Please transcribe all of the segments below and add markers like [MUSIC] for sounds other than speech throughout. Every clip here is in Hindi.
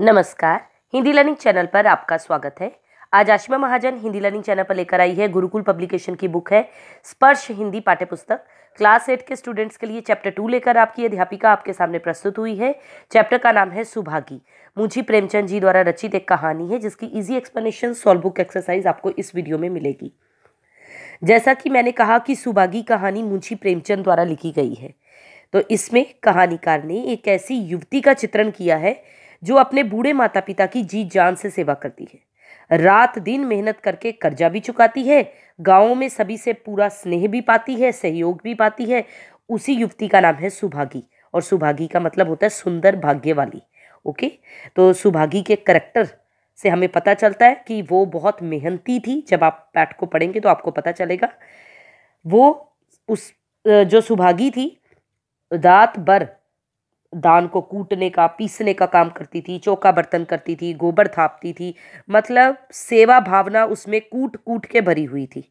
नमस्कार हिंदी लर्निंग चैनल पर आपका स्वागत है आज आशिमा महाजन हिंदी लर्निंग चैनल पर लेकर आई है गुरुकुल पब्लिकेशन की बुक है स्पर्श हिंदी पाठ्य पुस्तक क्लास एट के स्टूडेंट्स के लिए चैप्टर टू लेकर आपकी अध्यापिका आपके सामने प्रस्तुत हुई है चैप्टर का नाम है सुभागी मुंशी प्रेमचंद जी द्वारा रचित एक कहानी है जिसकी easy explanation solve book exercise आपको इस वीडियो में मिलेगी जैसा कि मैंने कहा कि सुभागी कहानी मुंशी प्रेमचंद द्वारा लिखी गई है तो इसमें कहानीकार ने एक ऐसी युवती का चित्रण किया है जो अपने बूढ़े माता पिता की जी जान से सेवा करती है रात दिन मेहनत करके कर्जा भी चुकाती है गाँव में सभी से पूरा स्नेह भी पाती है सहयोग भी पाती है उसी युवती का नाम है सुभागी और सुभागी का मतलब होता है सुंदर भाग्य वाली ओके तो सुभागी के करेक्टर से हमें पता चलता है कि वो बहुत मेहनती थी जब आप पैट को पढ़ेंगे तो आपको पता चलेगा वो उस जो सुभागी थी रात भर धान को कूटने का पीसने का काम करती थी चौका बर्तन करती थी गोबर थापती थी मतलब सेवा भावना उसमें कूट कूट के भरी हुई थी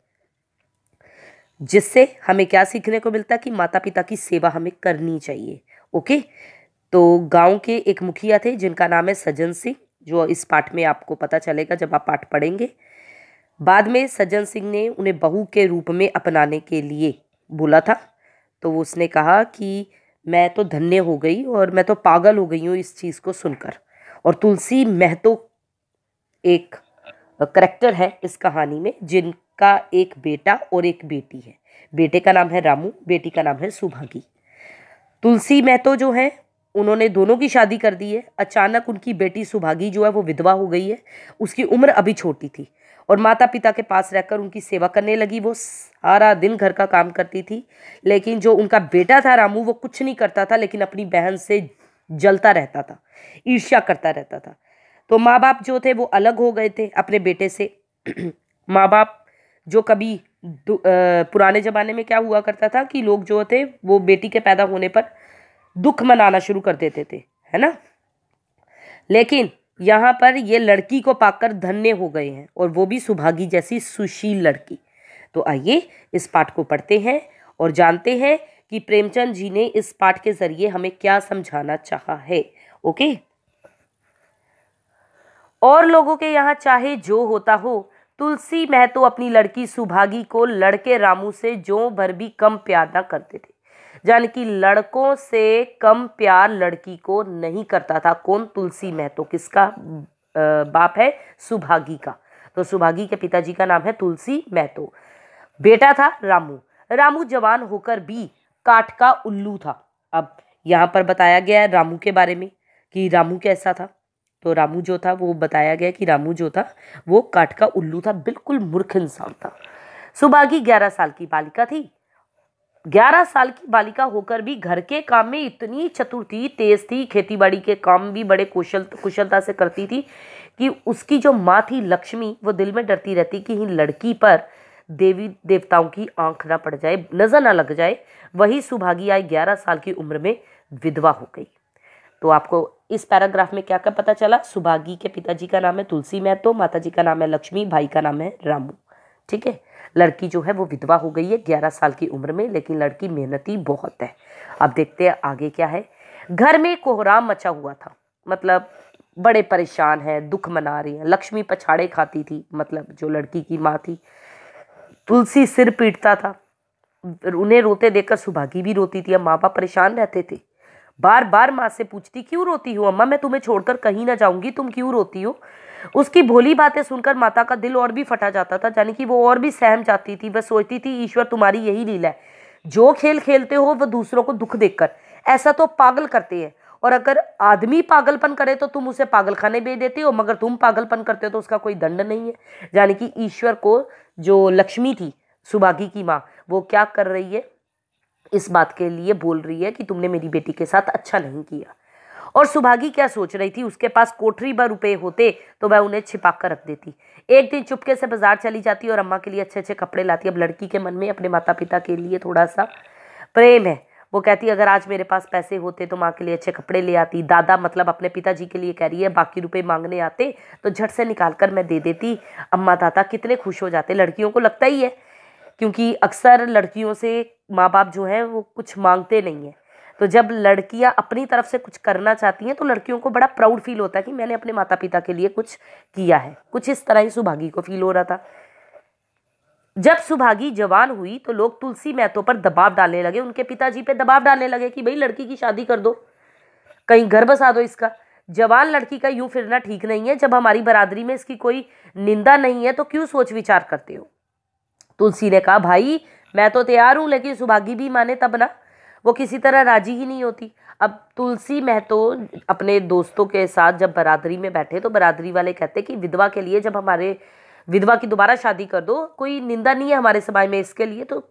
जिससे हमें क्या सीखने को मिलता कि माता पिता की सेवा हमें करनी चाहिए ओके तो गांव के एक मुखिया थे जिनका नाम है सज्जन सिंह जो इस पाठ में आपको पता चलेगा जब आप पाठ पढ़ेंगे बाद में सज्जन सिंह ने उन्हें बहू के रूप में अपनाने के लिए बोला था तो उसने कहा कि मैं तो धन्य हो गई और मैं तो पागल हो गई हूँ इस चीज़ को सुनकर और तुलसी महतो एक करेक्टर है इस कहानी में जिनका एक बेटा और एक बेटी है बेटे का नाम है रामू बेटी का नाम है सुभागी तुलसी महतो जो है उन्होंने दोनों की शादी कर दी है अचानक उनकी बेटी सुभागी जो है वो विधवा हो गई है उसकी उम्र अभी छोटी थी और माता पिता के पास रहकर उनकी सेवा करने लगी वो सारा दिन घर का काम करती थी लेकिन जो उनका बेटा था रामू वो कुछ नहीं करता था लेकिन अपनी बहन से जलता रहता था ईर्ष्या करता रहता था तो माँ बाप जो थे वो अलग हो गए थे अपने बेटे से [CLEARS THROAT] माँ बाप जो कभी पुराने ज़माने में क्या हुआ करता था कि लोग जो थे वो बेटी के पैदा होने पर दुख मनाना शुरू कर देते थे है ना लेकिन यहाँ पर ये लड़की को पाकर धन्य हो गए हैं और वो भी सुभागी जैसी सुशील लड़की तो आइए इस पाठ को पढ़ते हैं और जानते हैं कि प्रेमचंद जी ने इस पाठ के जरिए हमें क्या समझाना चाहा है ओके और लोगों के यहाँ चाहे जो होता हो तुलसी महतो अपनी लड़की सुभागी को लड़के रामू से जो भर भी कम प्यार ना करते थे यानी कि लड़कों से कम प्यार लड़की को नहीं करता था कौन तुलसी महतो किसका बाप है सुभागी का तो सुभागी के पिताजी का नाम है तुलसी महतो बेटा था रामू रामू जवान होकर भी काठ का उल्लू था अब यहाँ पर बताया गया है रामू के बारे में कि रामू कैसा था तो रामू जो था वो बताया गया कि रामू जो था वो काठ का उल्लू था बिल्कुल मूर्ख इंसान था सुभागी ग्यारह साल की बालिका थी ग्यारह साल की बालिका होकर भी घर के काम में इतनी चतुर थी तेज थी खेतीबाड़ी के काम भी बड़े कुशल कुशलता से करती थी कि उसकी जो माँ थी लक्ष्मी वो दिल में डरती रहती कि ही लड़की पर देवी देवताओं की आंख ना पड़ जाए नज़र ना लग जाए वही सुभागी आई ग्यारह साल की उम्र में विधवा हो गई तो आपको इस पैराग्राफ में क्या क्या पता चला सुभागी के पिताजी का नाम है तुलसी महतो माता जी का नाम है लक्ष्मी भाई का नाम है रामू ठीक है लड़की जो है वो विधवा हो गई है ग्यारह साल की उम्र में लेकिन लड़की मेहनती बहुत है अब देखते हैं आगे क्या है घर में कोहराम मचा हुआ था मतलब बड़े परेशान हैं दुख मना रही हैं लक्ष्मी पछाड़े खाती थी मतलब जो लड़की की माँ थी तुलसी सिर पीटता था उन्हें रोते देखकर सुभागी भी रोती थी अब माँ बाप परेशान रहते थे बार बार माँ से पूछती क्यों रोती हो अम्मा मैं तुम्हें छोड़कर कहीं ना जाऊंगी तुम क्यों रोती हो उसकी भोली बातें सुनकर माता का दिल और भी फटा जाता था यानी कि वो और भी सहम जाती थी वह सोचती थी ईश्वर तुम्हारी यही लीला है जो खेल खेलते हो वह दूसरों को दुख देखकर ऐसा तो पागल करते हैं और अगर आदमी पागलपन करे तो तुम उसे पागल खाने भेज देते हो मगर तुम पागलपन करते हो तो उसका कोई दंड नहीं है यानी कि ईश्वर को जो लक्ष्मी थी सुभागी की माँ वो क्या कर रही है इस बात के लिए बोल रही है कि तुमने मेरी बेटी के साथ अच्छा नहीं किया और सुभागी क्या सोच रही थी उसके पास कोठरी भर रुपए होते तो वह उन्हें छिपा कर रख देती एक दिन चुपके से बाजार चली जाती और अम्मा के लिए अच्छे अच्छे कपड़े लाती अब लड़की के मन में अपने माता पिता के लिए थोड़ा सा प्रेम है वो कहती अगर आज मेरे पास पैसे होते तो माँ के लिए अच्छे कपड़े ले आती दादा मतलब अपने पिताजी के लिए कह रही है बाकी रुपए मांगने आते तो झट से निकाल कर मैं दे देती अम्मा दादा कितने खुश हो जाते लड़कियों को लगता ही है क्योंकि अक्सर लड़कियों से माँ बाप जो है वो कुछ मांगते नहीं हैं तो जब लड़कियाँ अपनी तरफ से कुछ करना चाहती हैं तो लड़कियों को बड़ा प्राउड फील होता है कि मैंने अपने माता पिता के लिए कुछ किया है कुछ इस तरह ही सुभागी को फील हो रहा था जब सुभागी जवान हुई तो लोग तुलसी महतो पर दबाव डालने लगे उनके पिताजी पे दबाव डालने लगे कि भाई लड़की की शादी कर दो कहीं घर बसा दो इसका जवान लड़की का यूं फिरना ठीक नहीं है जब हमारी बरादरी में इसकी कोई निंदा नहीं है तो क्यों सोच विचार करते हो तुलसी ने कहा भाई मैं तो तैयार हूँ लेकिन सुभागी भी माने तब ना वो किसी तरह राजी ही नहीं होती अब तुलसी महतो अपने दोस्तों के साथ जब बरादरी में बैठे तो बरादरी वाले कहते कि विधवा के लिए जब हमारे विधवा की दोबारा शादी कर दो कोई निंदा नहीं है हमारे समाज में इसके लिए तो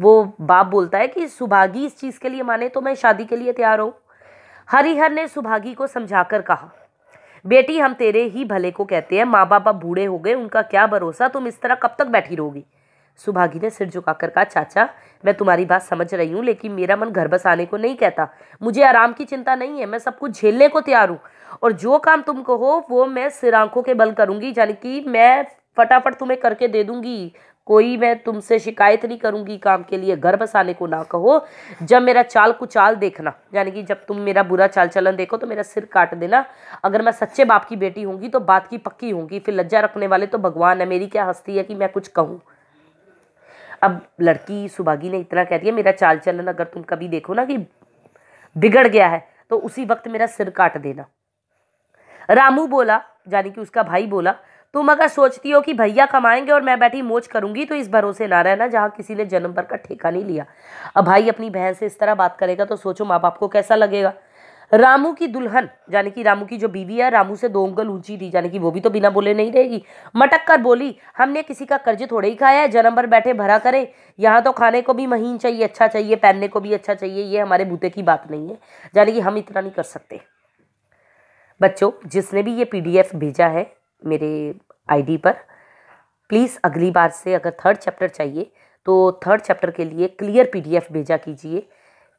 वो बाप बोलता है कि सुभागी इस चीज़ के लिए माने तो मैं शादी के लिए तैयार हूँ हरिहर ने सुभागी को समझाकर कहा बेटी हम तेरे ही भले को कहते हैं माँ बाप बूढ़े हो गए उनका क्या भरोसा तुम इस तरह कब तक बैठी रहोगी सुभागी ने सिर झुकाकर कहा चाचा मैं तुम्हारी बात समझ रही हूँ लेकिन मेरा मन घर बसाने को नहीं कहता मुझे आराम की चिंता नहीं है मैं सब कुछ झेलने को तैयार हूँ और जो काम तुम कहो वो मैं सिर आंखों के बल करूँगी यानी कि मैं फटाफट तुम्हें करके दे दूँगी कोई मैं तुमसे शिकायत नहीं करूंगी काम के लिए घर बसाने को ना कहो जब मेरा चाल कुचाल देखना यानी कि जब तुम मेरा बुरा चाल चलन देखो तो मेरा सिर काट देना अगर मैं सच्चे बाप की बेटी होंगी तो बात की पक्की होंगी फिर लज्जा रखने वाले तो भगवान है मेरी क्या हस्ती है कि मैं कुछ कहूँ अब लड़की सुभागी ने इतना कह दिया मेरा चाल चलन अगर तुम कभी देखो ना कि बिगड़ गया है तो उसी वक्त मेरा सिर काट देना रामू बोला यानी कि उसका भाई बोला तुम अगर सोचती हो कि भैया कमाएंगे और मैं बैठी मोज करूंगी तो इस भरोसे ना रहना जहाँ किसी ने जन्म भर का ठेका नहीं लिया अब भाई अपनी बहन से इस तरह बात करेगा तो सोचो माँ बाप को कैसा लगेगा रामू की दुल्हन यानी कि रामू की जो बीवी है रामू से दो उंगल ऊंची थी यानी कि वो भी तो बिना बोले नहीं रहेगी मटक कर बोली हमने किसी का कर्ज थोड़े ही खाया है जन्म पर बैठे भरा करे यहाँ तो खाने को भी महीन चाहिए अच्छा चाहिए पहनने को भी अच्छा चाहिए ये हमारे बूते की बात नहीं है यानी कि हम इतना नहीं कर सकते बच्चों जिसने भी ये पी भेजा है मेरे आई पर प्लीज़ अगली बार से अगर थर्ड चैप्टर चाहिए तो थर्ड चैप्टर के लिए क्लियर पी भेजा कीजिए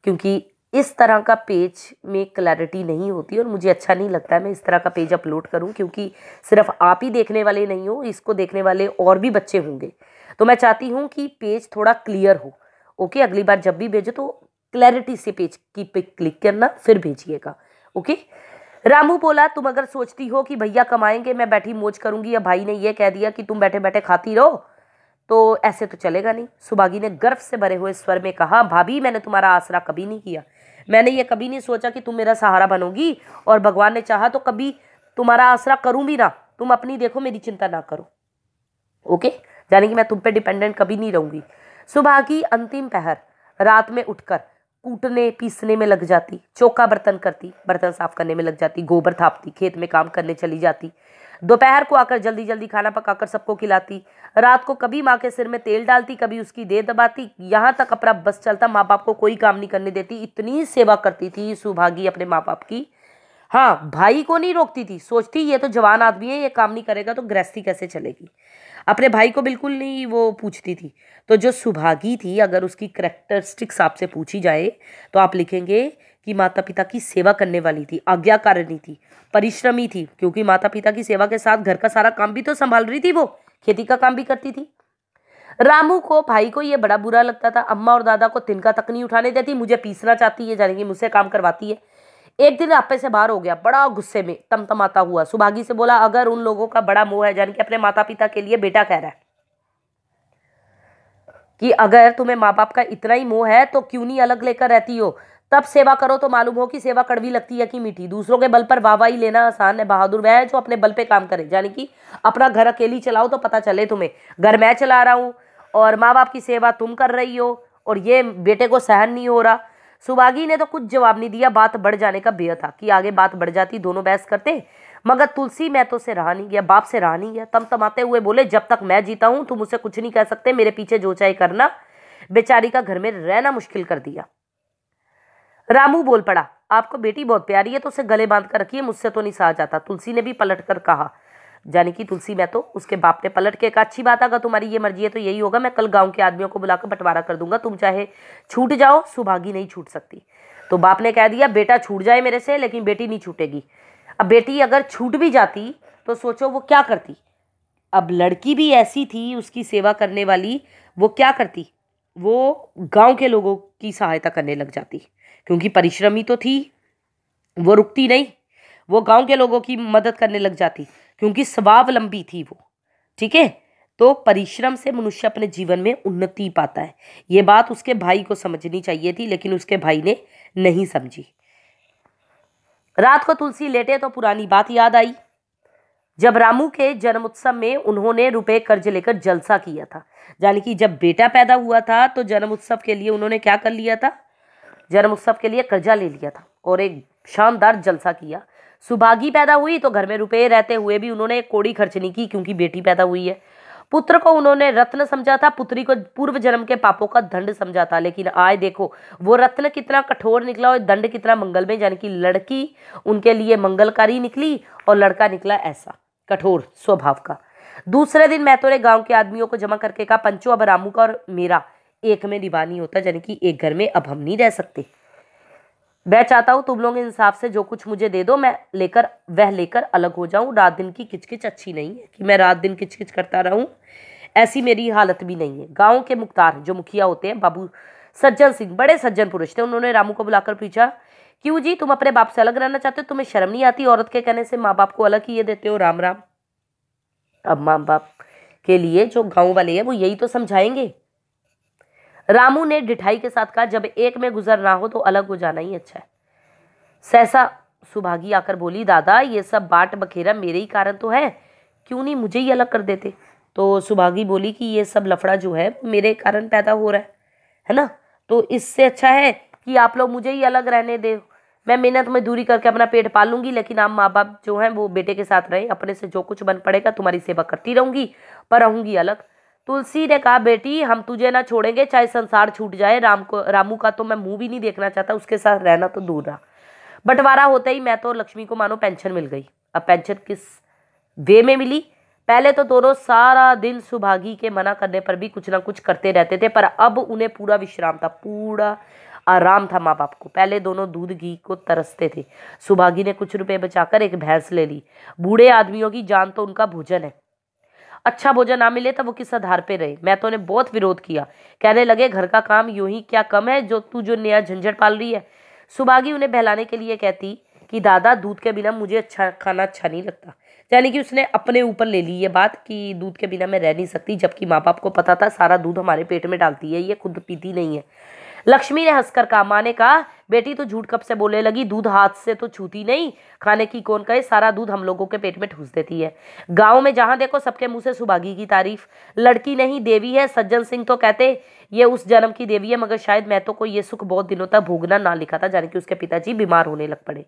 क्योंकि इस तरह का पेज में क्लैरिटी नहीं होती और मुझे अच्छा नहीं लगता है मैं इस तरह का पेज अपलोड करूं क्योंकि सिर्फ आप ही देखने वाले नहीं हो इसको देखने वाले और भी बच्चे होंगे तो मैं चाहती हूं कि पेज थोड़ा क्लियर हो ओके अगली बार जब भी भेजो तो क्लैरिटी से पेज की पे क्लिक करना फिर भेजिएगा ओके रामू बोला तुम अगर सोचती हो कि भैया कमाएंगे मैं बैठी मोज करूंगी या भाई ने यह कह दिया कि तुम बैठे बैठे खाती रहो तो ऐसे तो चलेगा नहीं सुभागी ने गर्व से भरे हुए स्वर में कहा भाभी मैंने तुम्हारा आसरा कभी नहीं किया मैंने ये कभी नहीं सोचा कि तुम मेरा सहारा बनोगी और भगवान ने चाहा तो कभी तुम्हारा आसरा करूं भी ना तुम अपनी देखो मेरी चिंता ना करो ओके यानी कि मैं तुम पे डिपेंडेंट कभी नहीं रहूंगी सुबह की अंतिम पहर रात में उठकर कूटने पीसने में लग जाती चौका बर्तन करती बर्तन साफ करने में लग जाती गोबर थापती खेत में काम करने चली जाती दोपहर को आकर जल्दी जल्दी खाना पकाकर सबको खिलाती रात को कभी माँ के सिर में तेल डालती कभी उसकी देह दबाती यहाँ तक अपना बस चलता माँ बाप को कोई काम नहीं करने देती इतनी सेवा करती थी सुभागी अपने माँ बाप की हाँ भाई को नहीं रोकती थी सोचती ये तो जवान आदमी है ये काम नहीं करेगा तो गृहस्थी कैसे चलेगी अपने भाई को बिल्कुल नहीं वो पूछती थी तो जो सुभागी थी अगर उसकी करेक्टरिस्टिक्स आपसे पूछी जाए तो आप लिखेंगे कि माता पिता की सेवा करने वाली थी आज्ञाकारिणी थी परिश्रमी थी क्योंकि माता पिता की सेवा के साथ घर का सारा काम भी तो संभाल रही थी वो खेती का काम भी करती थी रामू को भाई को ये बड़ा बुरा लगता था अम्मा और दादा को तिनका तक नहीं उठाने देती मुझे पीसना चाहती है जाने की मुझसे काम करवाती है एक दिन आपे से बाहर हो गया बड़ा गुस्से में तमतमाता हुआ सुभागी से बोला अगर उन लोगों का बड़ा मोह है जान के अपने माता पिता के लिए बेटा कह रहा है कि अगर तुम्हें माँ बाप का इतना ही मोह है तो क्यों नहीं अलग लेकर रहती हो तब सेवा करो तो मालूम हो कि सेवा कड़वी लगती है कि मीठी दूसरों के बल पर वाहवाही लेना आसान है बहादुर वह है जो अपने बल पे काम करे यानी कि अपना घर अकेली चलाओ तो पता चले तुम्हें घर मैं चला रहा हूँ और माँ बाप की सेवा तुम कर रही हो और ये बेटे को सहन नहीं हो रहा सुभागी ने तो कुछ जवाब नहीं दिया बात बढ़ जाने का बेय था कि आगे बात बढ़ जाती दोनों बहस करते मगर तुलसी मैं तो से रहा नहीं गया बाप से रहा नहीं गया तम तमाते हुए बोले जब तक मैं जीता हूँ तुम उसे कुछ नहीं कह सकते मेरे पीछे जो चाहे करना बेचारी का घर में रहना मुश्किल कर दिया रामू बोल पड़ा आपको बेटी बहुत प्यारी है तो उसे गले बांध कर रखिए मुझसे तो नहीं सहा जाता तुलसी ने भी पलट कर कहा जाने की तुलसी मैं तो उसके बाप ने पलट के कहा अच्छी बात अगर तुम्हारी ये मर्जी है तो यही होगा मैं कल गांव के आदमियों को बुलाकर बंटवारा कर दूंगा तुम चाहे छूट जाओ सुभागी नहीं छूट सकती तो बाप ने कह दिया बेटा छूट जाए मेरे से लेकिन बेटी नहीं छूटेगी अब बेटी अगर छूट भी जाती तो सोचो वो क्या करती अब लड़की भी ऐसी थी उसकी सेवा करने वाली वो क्या करती वो गांव के लोगों की सहायता करने लग जाती क्योंकि परिश्रमी तो थी वो रुकती नहीं वो गांव के लोगों की मदद करने लग जाती क्योंकि स्वावलंबी थी वो ठीक है तो परिश्रम से मनुष्य अपने जीवन में उन्नति पाता है ये बात उसके भाई को समझनी चाहिए थी लेकिन उसके भाई ने नहीं समझी रात को तुलसी लेटे तो पुरानी बात याद आई जब रामू के जन्म उत्सव में उन्होंने रुपए कर्ज लेकर जलसा किया था यानी कि जब बेटा पैदा हुआ था तो जन्म उत्सव के लिए उन्होंने क्या कर लिया था जन्म उत्सव के लिए कर्जा ले लिया था और एक शानदार जलसा किया सुभागी पैदा हुई तो घर में रुपये रहते हुए भी उन्होंने कोड़ी खर्च नहीं की क्योंकि बेटी पैदा हुई है पुत्र को उन्होंने रत्न समझा था पुत्री को पूर्व जन्म के पापों का दंड समझा था लेकिन आए देखो वो रत्न कितना कठोर निकला और दंड कितना मंगल में यानी कि लड़की उनके लिए मंगलकारी निकली और लड़का निकला ऐसा कठोर स्वभाव का दूसरे दिन तो गांव के आदमियों को जमा करके कहा पंचो अब रामू का और मेरा एक में दीवानी होता यानी कि एक घर में अब हम नहीं रह सकते मैं चाहता हूँ तुम लोग इंसाफ से जो कुछ मुझे दे दो मैं लेकर वह लेकर अलग हो जाऊँ रात दिन की किचकिच अच्छी नहीं है कि मैं रात दिन किचकिच करता रहूँ ऐसी मेरी हालत भी नहीं है गाँव के मुख्तार जो मुखिया होते हैं बाबू सज्जन सिंह बड़े सज्जन पुरुष थे उन्होंने रामू को बुलाकर पूछा क्यों जी तुम अपने बाप से अलग रहना चाहते हो तुम्हें शर्म नहीं आती औरत के कहने से माँ बाप को अलग ही ये देते हो राम राम अब माँ बाप के लिए जो गाँव वाले हैं वो यही तो समझाएंगे रामू ने डिठाई के साथ कहा जब एक में गुजर ना हो तो अलग हो जाना ही अच्छा है सहसा सुभागी आकर बोली दादा ये सब बाट बखेरा मेरे ही कारण तो है क्यों नहीं मुझे ही अलग कर देते तो सुभागी बोली कि ये सब लफड़ा जो है मेरे कारण पैदा हो रहा है है ना तो इससे अच्छा है कि आप लोग मुझे ही अलग रहने दे मैं मेहनत में दूरी करके अपना पेट पालूंगी लेकिन आप माँ बाप जो हैं वो बेटे के साथ रहें अपने से जो कुछ बन पड़ेगा तुम्हारी सेवा करती रहूँगी पर रहूँगी अलग तुलसी ने कहा बेटी हम तुझे ना छोड़ेंगे चाहे संसार छूट जाए राम को रामू का तो मैं मुंह भी नहीं देखना चाहता उसके साथ रहना तो दूर रहा बंटवारा होते ही मैं तो लक्ष्मी को मानो पेंशन मिल गई अब पेंशन किस वे में मिली पहले तो दोनों सारा दिन सुभागी के मना करने पर भी कुछ ना कुछ करते रहते थे पर अब उन्हें पूरा विश्राम था पूरा आराम था माँ बाप को पहले दोनों दूध घी को तरसते थे सुभागी ने कुछ रुपए बचाकर एक भैंस ले ली बूढ़े आदमियों की जान तो उनका भोजन है अच्छा भोजन ना मिले तब वो किस आधार पे रहे मैं तो उन्हें बहुत विरोध किया कहने लगे घर का काम यूं ही क्या कम है जो तू जो नया झंझट पाल रही है सुभागी उन्हें बहलाने के लिए कहती कि दादा दूध के बिना मुझे अच्छा खाना अच्छा नहीं लगता यानी कि उसने अपने ऊपर ले ली ये बात कि दूध के बिना मैं रह नहीं सकती जबकि माँ बाप को पता था सारा दूध हमारे पेट में डालती है ये खुद पीती नहीं है लक्ष्मी ने हंसकर कहा माँ ने कहा बेटी तो झूठ कब से बोलने लगी दूध हाथ से तो छूती नहीं खाने की कौन कहे सारा दूध हम लोगों के पेट में ठूस देती है गाँव में जहाँ देखो सबके मुँह से सुभागी की तारीफ लड़की नहीं देवी है सज्जन सिंह तो कहते ये उस जन्म की देवी है मगर शायद तो को ये सुख बहुत दिनों तक भोगना ना लिखा था जानकि कि उसके पिताजी बीमार होने लग पड़े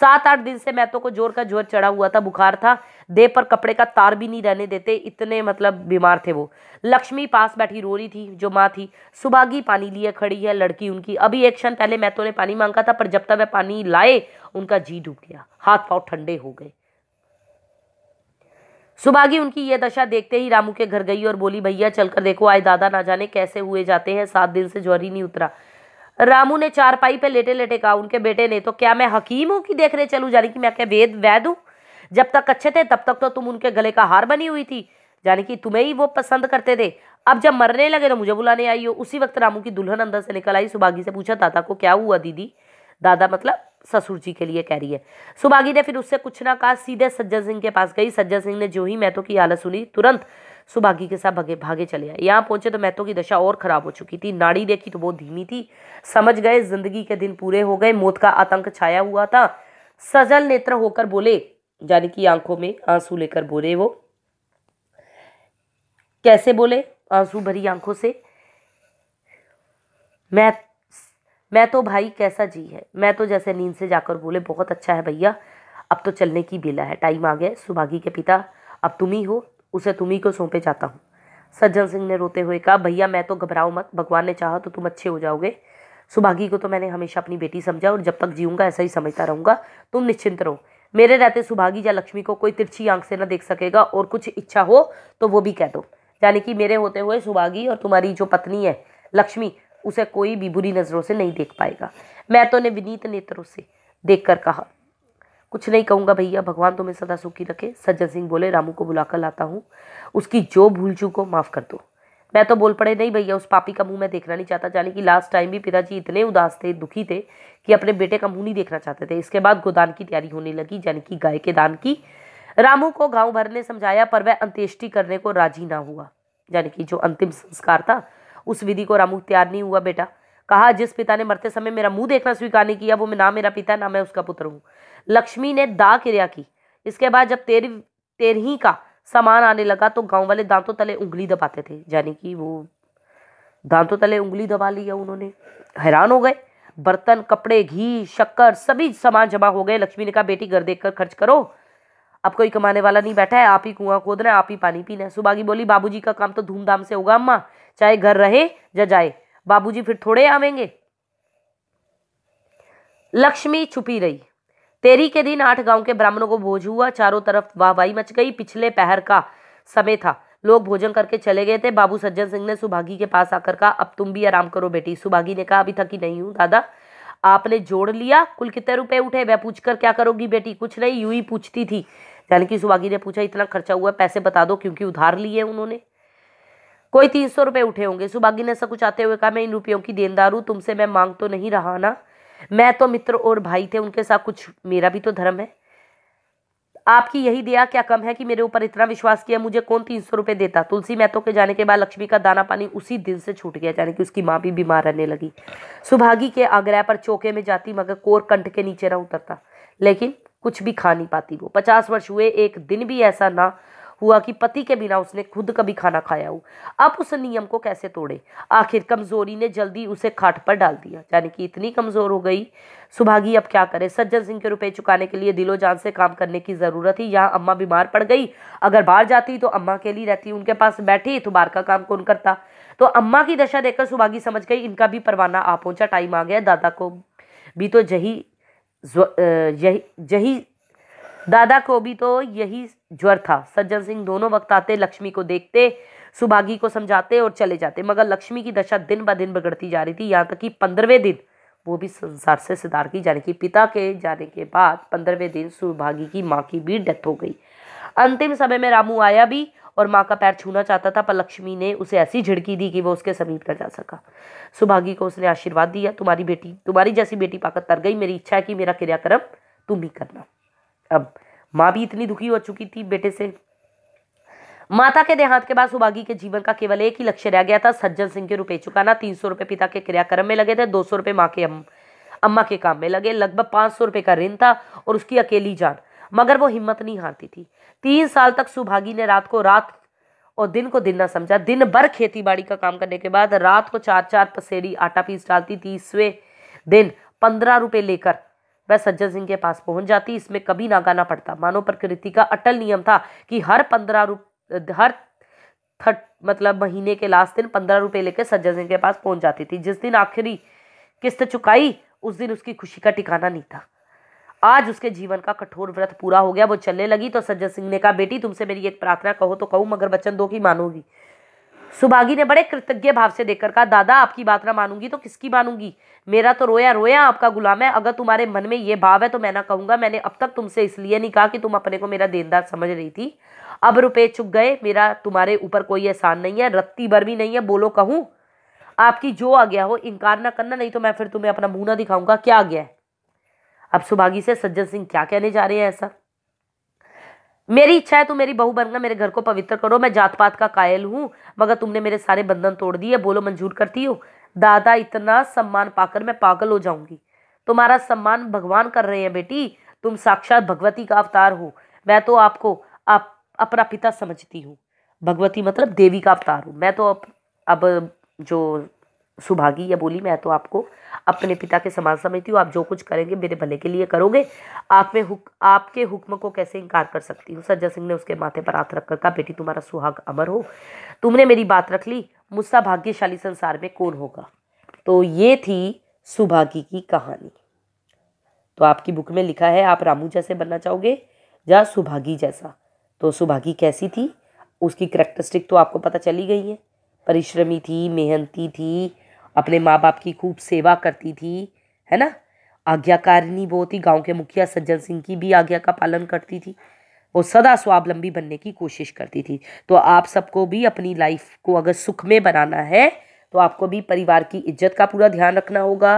सात आठ दिन से तो को जोर का जोर चढ़ा हुआ था बुखार था देह पर कपड़े का तार भी नहीं रहने देते इतने मतलब बीमार थे वो लक्ष्मी पास बैठी रो रही थी जो माँ थी सुभागी पानी लिए खड़ी है लड़की उनकी अभी एक क्षण पहले तो ने पानी मांगा था पर जब तक वह पानी लाए उनका जी डूब गया हाथ पाँव ठंडे हो गए सुभागी उनकी ये दशा देखते ही रामू के घर गई और बोली भैया चलकर देखो आए दादा ना जाने कैसे हुए जाते हैं सात दिन से ज्वरी ही नहीं उतरा रामू ने चार पाई पे लेटे लेटे कहा उनके बेटे ने तो क्या मैं हकीम हूँ कि देखने चलूँ जाने कि मैं क्या वेद वैद हूँ जब तक अच्छे थे तब तक तो तुम उनके गले का हार बनी हुई थी यानी कि तुम्हें ही वो पसंद करते थे अब जब मरने लगे तो मुझे बुलाने आई हो उसी वक्त रामू की दुल्हन अंदर से निकल आई सुभागी से पूछा दादा को क्या हुआ दीदी दादा मतलब ससुर जी के लिए कह रही है सुभागी ने फिर उससे कुछ ना कहा सीधे सज्जन सिंह के पास गई सज्जन सिंह ने जो ही महतो की हालत सुनी तुरंत सुभागी के साथ भागे भागे चले आए यहाँ पहुंचे तो महतो की दशा और खराब हो चुकी थी नाड़ी देखी तो बहुत धीमी थी समझ गए जिंदगी के दिन पूरे हो गए मौत का आतंक छाया हुआ था सजल नेत्र होकर बोले यानी कि आंखों में आंसू लेकर बोले वो कैसे बोले आंसू भरी आंखों से मैं मैं तो भाई कैसा जी है मैं तो जैसे नींद से जाकर बोले बहुत अच्छा है भैया अब तो चलने की बेला है टाइम आ गया सुभागी के पिता अब तुम ही हो उसे तुम ही को सौंपे जाता हूँ सज्जन सिंह ने रोते हुए कहा भैया मैं तो घबराओ मत भगवान ने चाहा तो तुम अच्छे हो जाओगे सुभागी को तो मैंने हमेशा अपनी बेटी समझा और जब तक जीऊँगा ऐसा ही समझता रहूँगा तुम निश्चिंत रहो मेरे रहते सुभागी या लक्ष्मी को कोई तिरछी आंख से ना देख सकेगा और कुछ इच्छा हो तो वो भी कह दो यानी कि मेरे होते हुए सुभागी और तुम्हारी जो पत्नी है लक्ष्मी उसे कोई भी बुरी नज़रों से नहीं देख पाएगा मैं तो ने विनीत नेत्रों से देख कर कहा कुछ नहीं कहूँगा भैया भगवान तुम्हें सदा सुखी रखे सज्जन सिंह बोले रामू को बुलाकर लाता हूँ उसकी जो भूल चूक को माफ़ कर दो मैं तो बोल पड़े नहीं भैया उस पापी का मुंह मैं देखना नहीं चाहता जाने कि लास्ट टाइम भी पिताजी इतने उदास थे दुखी थे कि अपने बेटे का मुंह नहीं देखना चाहते थे इसके बाद गोदान की तैयारी होने लगी यानी कि गाय के दान की रामू को गाँव भर ने समझाया पर वह अंत्येष्टि करने को राजी ना हुआ यानी कि जो अंतिम संस्कार था उस विधि को रामू तैयार नहीं हुआ बेटा कहा जिस पिता ने मरते समय मेरा मुंह देखना स्वीकार नहीं किया वो मैं ना मेरा पिता ना मैं उसका पुत्र हूँ लक्ष्मी ने दा क्रिया की इसके बाद जब तेर तेरही का सामान आने लगा तो गांव वाले दांतों तले उंगली दबाते थे यानी कि वो दांतों तले उंगली दबा लिया उन्होंने हैरान हो गए बर्तन कपड़े घी शक्कर सभी सामान जमा हो गए लक्ष्मी ने कहा बेटी घर देख खर्च करो अब कोई कमाने वाला नहीं बैठा है आप ही कुआं खोद रहे आप ही पानी पीना है की बोली बाबूजी का काम तो धूमधाम से होगा अम्मा चाहे घर रहे या जाए बाबूजी फिर थोड़े आवेंगे लक्ष्मी छुपी रही तेरी के दिन आठ गांव के ब्राह्मणों को भोज हुआ चारों तरफ वाहवाही मच गई पिछले पहर का समय था लोग भोजन करके चले गए थे बाबू सज्जन सिंह ने सुभागी के पास आकर कहा अब तुम भी आराम करो बेटी सुभागी ने कहा अभी थकी नहीं हूं दादा आपने जोड़ लिया कुल कितने रुपए उठे वह पूछकर क्या करोगी बेटी कुछ नहीं यू ही पूछती थी यानी कि सुभागी ने पूछा इतना खर्चा हुआ पैसे बता दो क्योंकि उधार लिए उन्होंने कोई तीन सौ रुपये उठे होंगे सुभागी ने ऐसा कुछ आते हुए कहा मैं इन रुपयों की देनदार हूँ तुमसे मैं मांग तो नहीं रहा ना मैं तो मित्र और भाई थे उनके साथ कुछ मेरा भी तो धर्म है आपकी यही दया क्या कम है कि मेरे ऊपर इतना विश्वास किया मुझे कौन तीन सौ रुपये देता तुलसी महतो के जाने के बाद लक्ष्मी का दाना पानी उसी दिन से छूट गया यानी कि उसकी माँ भी बीमार रहने लगी सुभागी के आग्रह पर चौके में जाती मगर कोर कंठ के नीचे ना उतरता लेकिन कुछ भी खा नहीं पाती वो पचास वर्ष हुए एक दिन भी ऐसा ना हुआ कि पति के बिना उसने खुद कभी खाना खाया हो अब उस नियम को कैसे तोड़े आखिर कमज़ोरी ने जल्दी उसे खाट पर डाल दिया यानी कि इतनी कमज़ोर हो गई सुभागी अब क्या करे सज्जन सिंह के रुपए चुकाने के लिए दिलो जान से काम करने की ज़रूरत ही यहाँ अम्मा बीमार पड़ गई अगर बाहर जाती तो अम्मा के लिए रहती उनके पास बैठी तो बाहर का काम कौन करता तो अम्मा की दशा देखकर सुभागी समझ गई इनका भी परवाना आ पहुंचा टाइम आ गया दादा को भी तो यही यही यही दादा को भी तो यही ज्वर था सज्जन सिंह दोनों वक्त आते लक्ष्मी को देखते सुभागी को समझाते और चले जाते मगर लक्ष्मी की दशा दिन ब दिन बिगड़ती जा रही थी यहाँ तक कि पंद्रहवें दिन वो भी संसार से सिदार की जाने की पिता के जाने के बाद पंद्रहवें दिन सुभागी की माँ की भी डेथ हो गई अंतिम समय में रामू आया भी और माँ का पैर छूना चाहता था पर लक्ष्मी ने उसे ऐसी झिड़की दी कि वो उसके समीप न जा सका सुभागी को उसने आशीर्वाद दिया तुम्हारी बेटी तुम्हारी जैसी बेटी पाकर तर गई मेरी इच्छा है कि मेरा क्रियाक्रम तुम ही करना अब माँ भी इतनी दुखी हो चुकी थी बेटे से माता के देहांत के बाद सुभागी के जीवन का केवल एक ही लक्ष्य रह गया था सज्जन सिंह के रुपए चुकाना तीन सौ रुपये पिता के क्रियाक्रम में लगे थे दो सौ रुपये माँ के अम, अम्मा के काम में लगे लगभग पाँच सौ रुपये का ऋण था और उसकी अकेली जान मगर वो हिम्मत नहीं हारती थी तीन साल तक सुभागी ने रात को रात और दिन को दिन ना समझा दिन भर खेती बाड़ी का काम करने के बाद रात को चार चार पसेरी आटा पीस डालती तीसवें दिन पंद्रह रुपये लेकर वह सज्जन सिंह के पास पहुंच जाती इसमें कभी ना गाना पड़ता मानव प्रकृति का अटल नियम था कि हर पंद्रह रूप हर थर्ट मतलब महीने के लास्ट दिन पंद्रह रुपये लेकर सज्जन सिंह के पास पहुंच जाती थी जिस दिन आखिरी किस्त चुकाई उस दिन उसकी खुशी का ठिकाना नहीं था आज उसके जीवन का कठोर व्रत पूरा हो गया वो चलने लगी तो सज्जन सिंह ने कहा बेटी तुमसे मेरी एक प्रार्थना कहो तो कहूँ मगर वचन दो की मानोगी सुभागी ने बड़े कृतज्ञ भाव से देखकर कहा दादा आपकी बात ना मानूंगी तो किसकी मानूंगी मेरा तो रोया रोया आपका गुलाम है अगर तुम्हारे मन में ये भाव है तो मैं ना कहूंगा मैंने अब तक तुमसे इसलिए नहीं कहा कि तुम अपने को मेरा देनदार समझ रही थी अब रुपये चुक गए मेरा तुम्हारे ऊपर कोई एहसान नहीं है रत्ती भर भी नहीं है बोलो कहूँ आपकी जो आ गया हो इनकार ना करना नहीं तो मैं फिर तुम्हें अपना मुँह ना दिखाऊंगा क्या आ गया है अब सुभागी से सज्जन सिंह क्या कहने जा रहे हैं ऐसा मेरी इच्छा है तू मेरी बहू बनकर मेरे घर को पवित्र करो मैं जात पात का कायल हूँ मगर तुमने मेरे सारे बंधन तोड़ दिए बोलो मंजूर करती हो दादा इतना सम्मान पाकर मैं पागल हो जाऊंगी तुम्हारा सम्मान भगवान कर रहे हैं बेटी तुम साक्षात भगवती का अवतार हो मैं तो आपको आप अपना पिता समझती हूँ भगवती मतलब देवी का अवतार हूँ मैं तो अब अब जो सुभागी या बोली मैं तो आपको अपने पिता के समान समझती हूँ आप जो कुछ करेंगे मेरे भले के लिए करोगे आप में हुक आपके हुक्म को कैसे इनकार कर सकती हूँ सज्जा सिंह ने उसके माथे पर हाथ रखकर कहा बेटी तुम्हारा सुहाग अमर हो तुमने मेरी बात रख ली मुझसा भाग्यशाली संसार में कौन होगा तो ये थी सुभागी की कहानी तो आपकी बुक में लिखा है आप रामू जैसे बनना चाहोगे या सुभागी जैसा तो सुभागी कैसी थी उसकी करेक्टरिस्टिक तो आपको पता चली गई है परिश्रमी थी मेहनती थी अपने माँ बाप की खूब सेवा करती थी है ना आज्ञाकारिणी वो थी गांव के मुखिया सज्जन सिंह की भी आज्ञा का पालन करती थी वो सदा स्वावलंबी बनने की कोशिश करती थी तो आप सबको भी अपनी लाइफ को अगर सुख में बनाना है तो आपको भी परिवार की इज्जत का पूरा ध्यान रखना होगा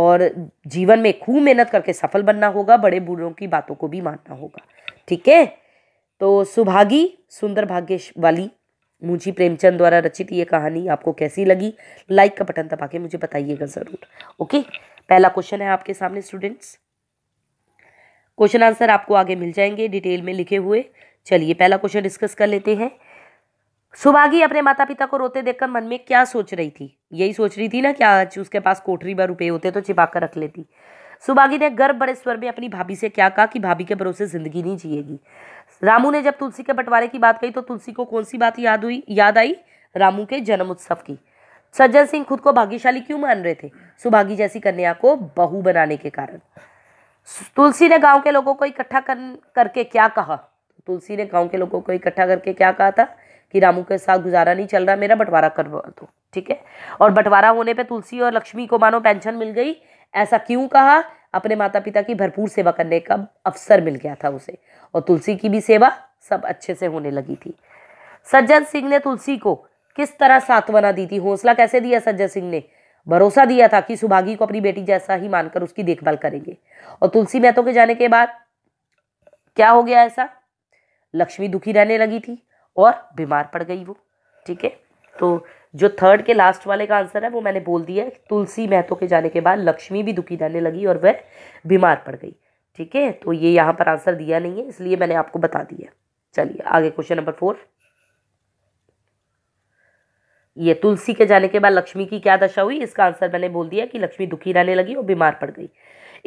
और जीवन में खूब मेहनत करके सफल बनना होगा बड़े बूढ़ों की बातों को भी मानना होगा ठीक है तो सुभागी सुंदर भाग्य वाली मुंशी प्रेमचंद द्वारा रचित ये कहानी आपको कैसी लगी लाइक का बटन दबा के मुझे बताइएगा ज़रूर ओके पहला क्वेश्चन है आपके सामने स्टूडेंट्स क्वेश्चन आंसर आपको आगे मिल जाएंगे डिटेल में लिखे हुए चलिए पहला क्वेश्चन डिस्कस कर लेते हैं सुभागी अपने माता पिता को रोते देखकर मन में क्या सोच रही थी यही सोच रही थी ना कि आज उसके पास कोठरी में रुपये होते तो छिपा कर रख लेती सुभागी ने गर्व बड़े स्वर में अपनी भाभी से क्या कहा कि भाभी के भरोसे जिंदगी नहीं जिएगी रामू ने जब तुलसी के बंटवारे की बात कही तो तुलसी को कौन सी बात याद हुई याद आई रामू के जन्म उत्सव की सज्जन सिंह खुद को भाग्यशाली क्यों मान रहे थे सुभागी जैसी कन्या को बहु बनाने के कारण तुलसी ने गांव के लोगों को इकट्ठा कर करके क्या कहा तुलसी ने गांव के लोगों को इकट्ठा करके क्या कहा था कि रामू के साथ गुजारा नहीं चल रहा मेरा बंटवारा करवा दो ठीक है और बंटवारा होने पे तुलसी और लक्ष्मी को मानो पेंशन मिल गई ऐसा क्यों कहा अपने माता पिता की भरपूर सेवा करने का अवसर मिल गया था उसे और तुलसी की भी सेवा सब अच्छे से होने लगी थी सज्जन सिंह ने तुलसी को किस तरह सांत्वना दी थी हौसला कैसे दिया सज्जन सिंह ने भरोसा दिया था कि सुभागी को अपनी बेटी जैसा ही मानकर उसकी देखभाल करेंगे और तुलसी मेहतों के जाने के बाद क्या हो गया ऐसा लक्ष्मी दुखी रहने लगी थी और बीमार पड़ गई वो ठीक है तो जो थर्ड के लास्ट वाले का आंसर है वो मैंने बोल दिया तुलसी महतो के जाने के बाद लक्ष्मी भी दुखी रहने लगी और वह बीमार पड़ गई ठीक है तो ये यहाँ पर आंसर दिया नहीं है इसलिए मैंने आपको बता दिया चलिए आगे क्वेश्चन नंबर फोर ये तुलसी के जाने के बाद लक्ष्मी की क्या दशा हुई इसका आंसर मैंने बोल दिया कि लक्ष्मी दुखी रहने लगी और बीमार पड़ गई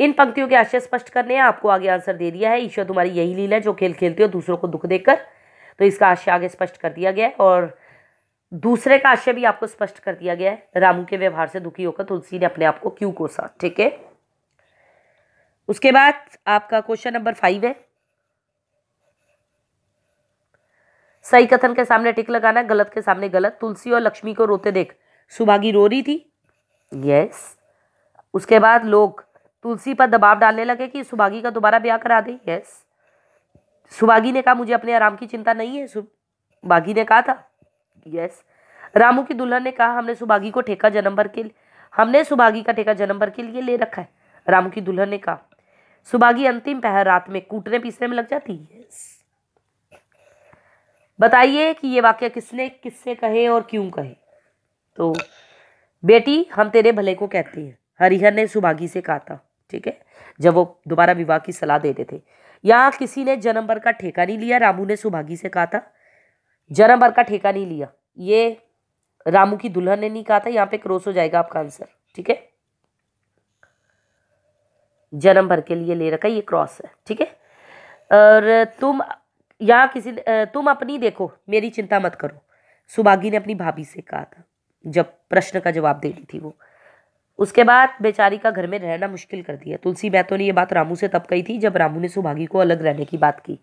इन पंक्तियों के आशय स्पष्ट करने हैं आपको आगे आंसर दे दिया है ईश्वर तुम्हारी यही लीला है जो खेल खेलते हो दूसरों को दुख देकर तो इसका आशय आगे स्पष्ट कर दिया गया और दूसरे का आशय भी आपको स्पष्ट कर दिया गया है रामू के व्यवहार से दुखी होकर तुलसी ने अपने आप को क्यों कोसा ठीक है उसके बाद आपका क्वेश्चन नंबर फाइव है सही कथन के सामने टिक लगाना गलत के सामने गलत तुलसी और लक्ष्मी को रोते देख सुभागी रो रही थी यस उसके बाद लोग तुलसी पर दबाव डालने लगे कि सुभागी का दोबारा ब्याह करा दे यस सुभागी ने कहा मुझे अपने आराम की चिंता नहीं है सुभागी ने कहा था यस रामू की दुल्हन ने कहा हमने सुभागी को ठेका जन्म भर के लिए हमने सुभागी का ठेका जन्म भर के लिए ले रखा है रामू की दुल्हन ने कहा सुभागी अंतिम पहर रात में कूटने पीसने में लग जाती यस बताइए कि ये वाक्य किसने किससे कहे और क्यों कहे तो बेटी हम तेरे भले को कहते हैं हरिहर ने सुभागी से कहा था ठीक है जब वो दोबारा विवाह की सलाह देते थे यहाँ किसी ने जन्म भर का ठेका नहीं लिया रामू ने सुभागी से कहा था जन्म भर का ठेका नहीं लिया ये रामू की दुल्हन ने नहीं कहा था यहाँ पे क्रॉस हो जाएगा आपका आंसर ठीक है जन्म भर के लिए ले रखा ये क्रॉस है ठीक है और तुम यहाँ किसी तुम अपनी देखो मेरी चिंता मत करो सुभागी ने अपनी भाभी से कहा था जब प्रश्न का जवाब दे रही थी वो उसके बाद बेचारी का घर में रहना मुश्किल कर दिया तुलसी महतो ने यह बात रामू से तब कही थी जब रामू ने सुभागी को अलग रहने की बात की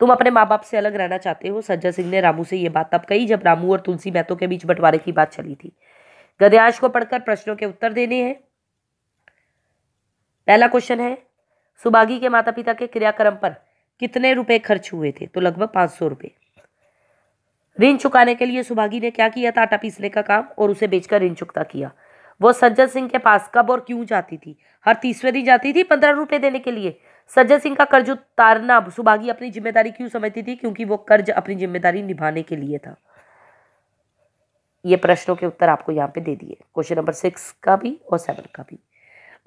तुम अपने माँ बाप से अलग रहना चाहते हो सज्जा सिंह ने रामू से यह बात तब कही जब रामू और तुलसी महतो के बीच बंटवारे की बात चली थी गद्याश को पढ़कर प्रश्नों के उत्तर देने हैं पहला क्वेश्चन है सुभागी के माता पिता के क्रियाक्रम पर कितने रुपए खर्च हुए थे तो लगभग पाँच सौ रुपये ऋण चुकाने के लिए सुभागी ने क्या किया था आटा पीसने का काम और उसे बेचकर ऋण चुकता किया वो सज्जन सिंह के पास कब और क्यों जाती थी हर तीसवें दिन जाती थी पंद्रह रुपए देने के लिए सज्जन सिंह का कर्ज उतारना सुभागी अपनी जिम्मेदारी क्यों समझती थी क्योंकि वो कर्ज अपनी जिम्मेदारी निभाने के लिए था ये प्रश्नों के उत्तर आपको यहाँ पे दे दिए क्वेश्चन नंबर सिक्स का भी और सेवन का भी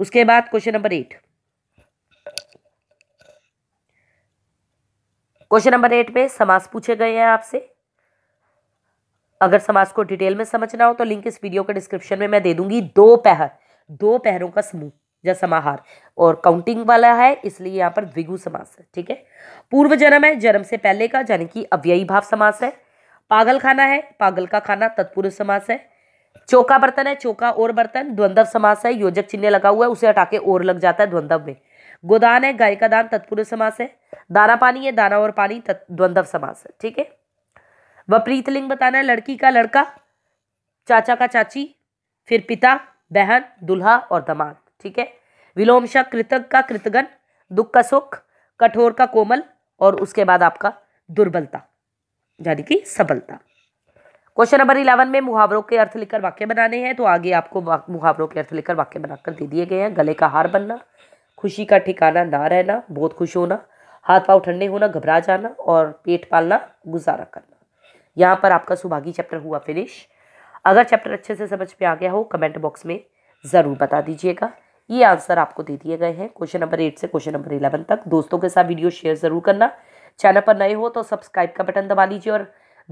उसके बाद question number eight question number eight में समास पूछे गए हैं आपसे अगर समास को डिटेल में समझना हो तो लिंक इस वीडियो के डिस्क्रिप्शन में मैं दे दूंगी दो पहर दो पहरों का समूह या समाहार और काउंटिंग वाला है इसलिए यहाँ पर द्विगु समास है ठीक है पूर्व जन्म है जन्म से पहले का यानी कि अव्ययी भाव समास है पागल खाना है पागल का खाना तत्पुरुष समास है चौका बर्तन है चौका और बर्तन द्वंद्व समास है योजक चिन्ह लगा हुआ है उसे हटा के और लग जाता है द्वंद्व में गोदान है गाय का दान तत्पुरुष समास है दाना पानी है दाना और पानी द्वंद्व समास है ठीक है व प्रीतलिंग बताना है लड़की का लड़का चाचा का चाची फिर पिता बहन दुल्हा और दमाद ठीक है विलोम शाह कृतक का कृतगन दुख का सुख कठोर का कोमल और उसके बाद आपका दुर्बलता यानी कि सबलता क्वेश्चन नंबर इलेवन में मुहावरों के अर्थ लिखकर वाक्य बनाने हैं तो आगे आपको मुहावरों के अर्थ लिखकर वाक्य बनाकर दे दिए गए हैं गले का हार बनना खुशी का ठिकाना ना रहना बहुत खुश होना हाथ पाँव ठंडे होना घबरा जाना और पेट पालना गुजारा करना यहाँ पर आपका सुभागी चैप्टर हुआ फिनिश अगर चैप्टर अच्छे से समझ में आ गया हो कमेंट बॉक्स में ज़रूर बता दीजिएगा ये आंसर आपको दे दिए गए हैं क्वेश्चन नंबर एट से क्वेश्चन नंबर इलेवन तक दोस्तों के साथ वीडियो शेयर ज़रूर करना चैनल पर नए हो तो सब्सक्राइब का बटन दबा लीजिए और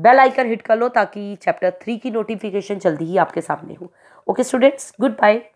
बेल आइकन हिट कर लो ताकि चैप्टर थ्री की नोटिफिकेशन जल्दी ही आपके सामने हो ओके स्टूडेंट्स गुड बाय